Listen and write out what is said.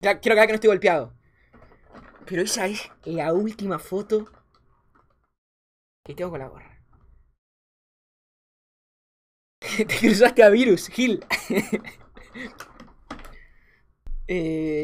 Quiero que que no estoy golpeado. Pero esa es la última foto que tengo con la gorra. Te cruzaste a Virus, Gil. eh...